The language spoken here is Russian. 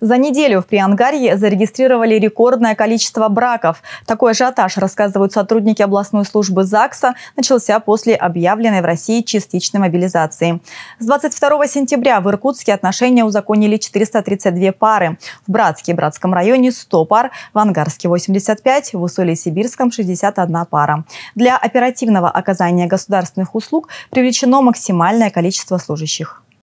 За неделю в Приангарье зарегистрировали рекордное количество браков. Такой ажиотаж, рассказывают сотрудники областной службы ЗАГСа, начался после объявленной в России частичной мобилизации. С 22 сентября в Иркутске отношения узаконили 432 пары. В Братске и Братском районе 100 пар, в Ангарске 85, в Усолье-Сибирском 61 пара. Для оперативного оказания государственных услуг привлечено максимальное количество служащих.